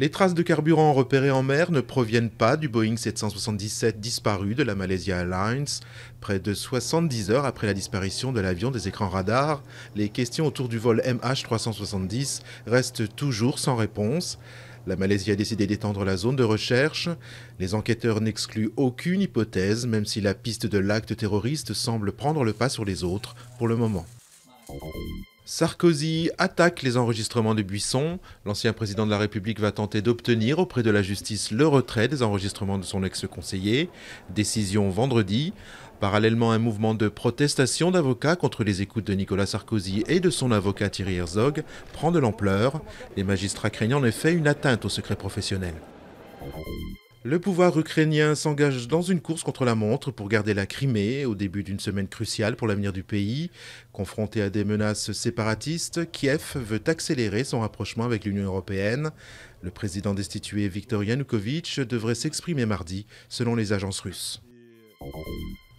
Les traces de carburant repérées en mer ne proviennent pas du Boeing 777 disparu de la Malaysia Airlines. Près de 70 heures après la disparition de l'avion des écrans radars, les questions autour du vol MH370 restent toujours sans réponse. La Malaisie a décidé d'étendre la zone de recherche. Les enquêteurs n'excluent aucune hypothèse, même si la piste de l'acte terroriste semble prendre le pas sur les autres pour le moment. Sarkozy attaque les enregistrements de Buisson. L'ancien président de la République va tenter d'obtenir auprès de la justice le retrait des enregistrements de son ex-conseiller. Décision vendredi. Parallèlement, un mouvement de protestation d'avocats contre les écoutes de Nicolas Sarkozy et de son avocat Thierry Herzog prend de l'ampleur. Les magistrats craignent en effet une atteinte au secret professionnel. Le pouvoir ukrainien s'engage dans une course contre la montre pour garder la Crimée au début d'une semaine cruciale pour l'avenir du pays. Confronté à des menaces séparatistes, Kiev veut accélérer son rapprochement avec l'Union européenne. Le président destitué Viktor Yanukovych devrait s'exprimer mardi, selon les agences russes.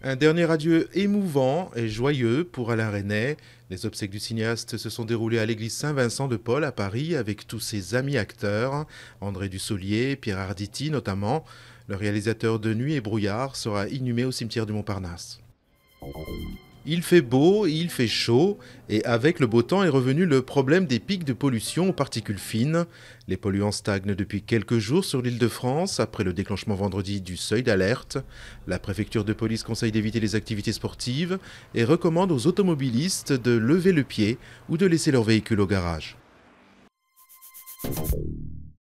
Un dernier adieu émouvant et joyeux pour Alain René. Les obsèques du cinéaste se sont déroulées à l'église Saint-Vincent de Paul à Paris avec tous ses amis acteurs, André Dussolier, Pierre Arditi notamment. Le réalisateur de Nuit et Brouillard sera inhumé au cimetière du Montparnasse. Il fait beau, il fait chaud, et avec le beau temps est revenu le problème des pics de pollution aux particules fines. Les polluants stagnent depuis quelques jours sur l'île de France après le déclenchement vendredi du seuil d'alerte. La préfecture de police conseille d'éviter les activités sportives et recommande aux automobilistes de lever le pied ou de laisser leur véhicule au garage.